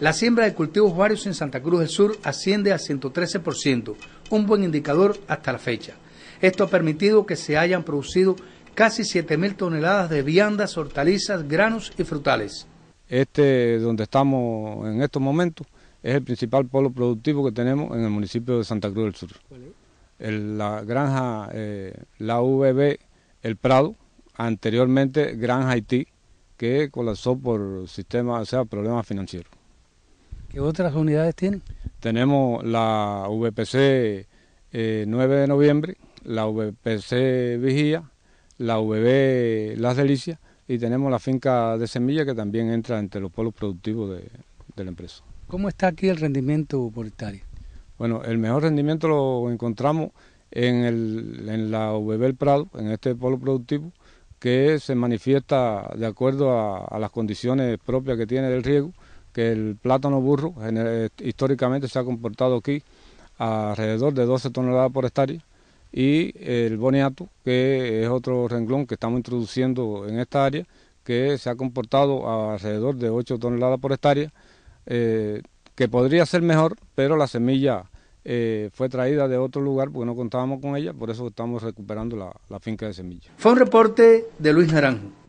La siembra de cultivos varios en Santa Cruz del Sur asciende a 113%, un buen indicador hasta la fecha. Esto ha permitido que se hayan producido casi 7.000 toneladas de viandas, hortalizas, granos y frutales. Este donde estamos en estos momentos es el principal polo productivo que tenemos en el municipio de Santa Cruz del Sur. la granja, eh, la VB El Prado, anteriormente Granja Haití, que colapsó por sistema, o sea, problemas financieros. ¿Qué otras unidades tienen? Tenemos la VPC 9 eh, de noviembre, la VPC Vigía, la VB Las Delicias y tenemos la finca de semilla que también entra entre los polos productivos de, la empresa. ¿Cómo está aquí el rendimiento por hectárea? Bueno, el mejor rendimiento lo encontramos en, la VB El Prado, en este polo productivo, que se manifiesta de acuerdo a, a las condiciones propias que tiene del riego el plátano burro eh, históricamente se ha comportado aquí alrededor de 12 toneladas por hectárea y el boniato, que es otro renglón que estamos introduciendo en esta área, que se ha comportado alrededor de 8 toneladas por hectárea, eh, que podría ser mejor, pero la semilla eh, fue traída de otro lugar porque no contábamos con ella, por eso estamos recuperando la, la finca de semilla. Fue un reporte de Luis Naranjo.